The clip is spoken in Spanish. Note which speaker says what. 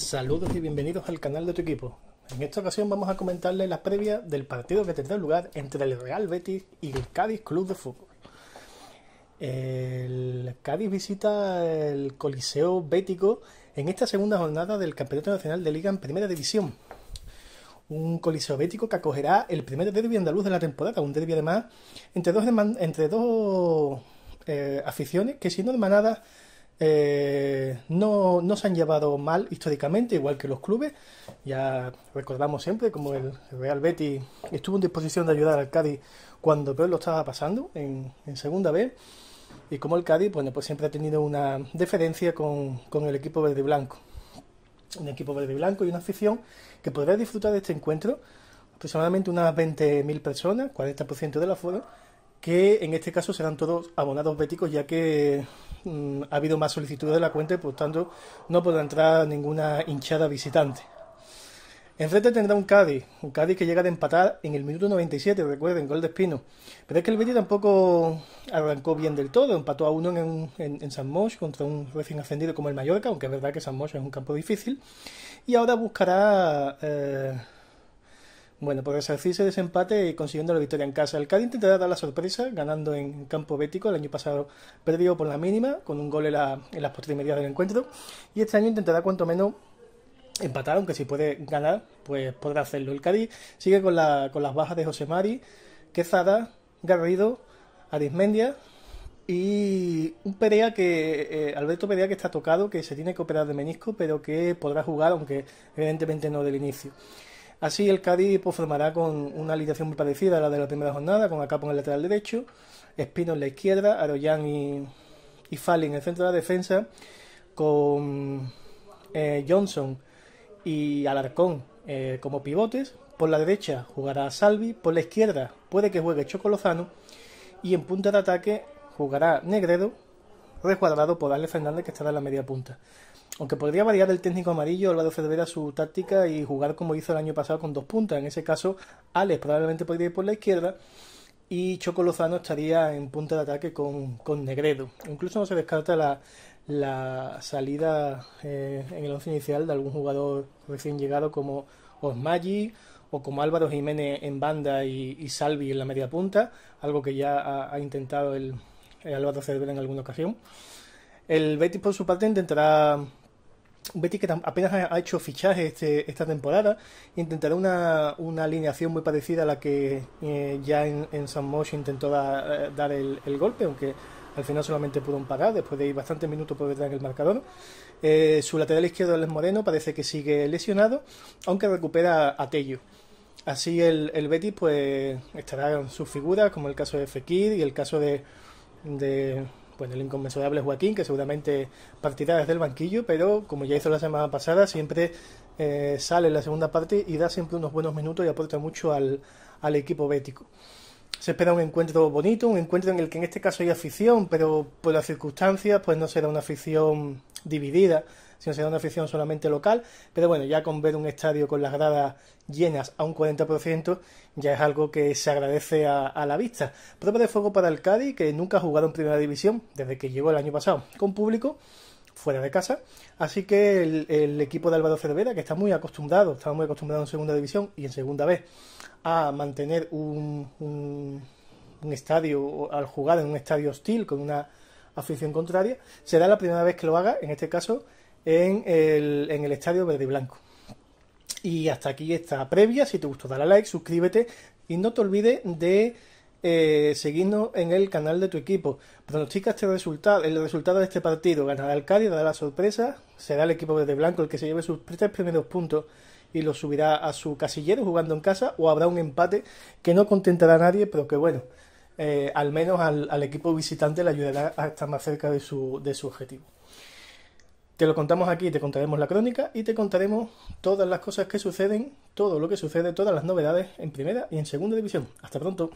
Speaker 1: Saludos y bienvenidos al canal de tu equipo. En esta ocasión vamos a comentarles las previas del partido que tendrá lugar entre el Real Betis y el Cádiz Club de Fútbol. El Cádiz visita el Coliseo Bético en esta segunda jornada del Campeonato Nacional de Liga en Primera División. Un Coliseo Bético que acogerá el primer derbi andaluz de la temporada, un derbi además entre dos, entre dos eh, aficiones que siendo hermanadas eh, no, no, se han llevado mal históricamente, igual que los clubes. Ya recordamos siempre como el Real Betis estuvo en disposición de ayudar al Cádiz cuando peor lo estaba pasando en, segunda vez. Y como el Cádiz, pues siempre ha tenido una deferencia con, con el equipo verde y blanco. Un equipo verde y blanco y una afición que podrá disfrutar de este encuentro. Aproximadamente unas 20.000 personas, 40% la aforo que en este caso serán todos abonados béticos, ya que mm, ha habido más solicitudes de la cuenta y por tanto no podrá entrar ninguna hinchada visitante. Enfrente tendrá un Cádiz, un Cádiz que llega de empatar en el minuto 97, recuerden, gol de Espino. Pero es que el Betis tampoco arrancó bien del todo, empató a uno en, San Mosh contra un recién ascendido como el Mallorca, aunque es verdad que San Mosh es un campo difícil. Y ahora buscará eh, bueno, por pues ejercicio de ese empate consiguiendo la victoria en casa. El Cádiz intentará dar la sorpresa ganando en campo bético. El año pasado perdió por la mínima con un gol en, la, en las postrimerías del encuentro. Y este año intentará cuanto menos empatar, aunque si puede ganar, pues podrá hacerlo. El Cádiz sigue con, las bajas de José Mari, Quezada, Garrido, Arismendia, y un Perea que, eh, Alberto Perea que está tocado, que se tiene que operar de menisco, pero que podrá jugar, aunque evidentemente no del inicio. Así el Cádiz pues, formará con una alineación muy parecida a la de la primera jornada, con Acapo en el lateral derecho, Espino en la izquierda, Aroyán y, y en el centro de la defensa, con eh, Johnson y Alarcón eh, como pivotes. Por la derecha jugará Salvi, por la izquierda puede que juegue Chocolozano y en punta de ataque jugará Negredo, resguardado por Ale Fernández que estará en la media punta. Aunque podría variar el técnico amarillo Álvaro Cervera su táctica y jugar como hizo el año pasado con dos puntas. En ese caso, Alex probablemente podría ir por la izquierda y Choco Lozano estaría en punta de ataque con, con Negredo. Incluso no se descarta la, salida eh, en el once inicial de algún jugador recién llegado como Osmagi o como Álvaro Jiménez en banda y, Salvi en la media punta, algo que ya ha, intentado el, el Álvaro Cervera en alguna ocasión. El Betis por su parte intentará Betty que apenas ha hecho fichaje este, esta temporada, intentará una, alineación muy parecida a la que eh, ya en, en San Mosh intentó eh, dar el, golpe, aunque al final solamente pudo parar después de ir bastantes minutos por detrás en el marcador. Eh, su lateral izquierdo, Les Moreno, parece que sigue lesionado, aunque recupera a Tello. Así el, el Betis pues estará en sus figuras, como el caso de Fekir y el caso de pues, el inconmensurable Joaquín, que seguramente partirá desde el banquillo, pero como ya hizo la semana pasada, siempre eh, sale en la segunda parte y da siempre unos buenos minutos y aporta mucho al, al equipo bético. Se espera un encuentro bonito, un encuentro en el que en este caso hay afición, pero por las circunstancias, pues no será una afición dividida no será una afición solamente local. Pero bueno, ya con ver un estadio con las gradas llenas a un 40%, ya es algo que se agradece a, la vista. Prueba de fuego para el Cádiz, que nunca ha jugado en primera división desde que llegó el año pasado con público fuera de casa. Así que el, equipo de Álvaro Cervera, que está muy acostumbrado, ...está muy acostumbrado en segunda división y en segunda vez a mantener un, estadio, al jugar en un estadio hostil con una afición contraria, será la primera vez que lo haga, en este caso en el, estadio verde y blanco. Y hasta aquí está previa. Si te gustó, dale a like, suscríbete y no te olvides de eh, seguirnos en el canal de tu equipo. Pronostica este resultado, el resultado de este partido. Ganará el Cádiz, dará la sorpresa. Será el equipo verde blanco el que se lleve sus tres primeros puntos y los subirá a su casillero jugando en casa. O habrá un empate que no contentará a nadie, pero que bueno, eh, al menos al, equipo visitante le ayudará a estar más cerca de su objetivo. Te lo contamos aquí, te contaremos la crónica y te contaremos todas las cosas que suceden, todo lo que sucede, todas las novedades en primera y en segunda división. Hasta pronto.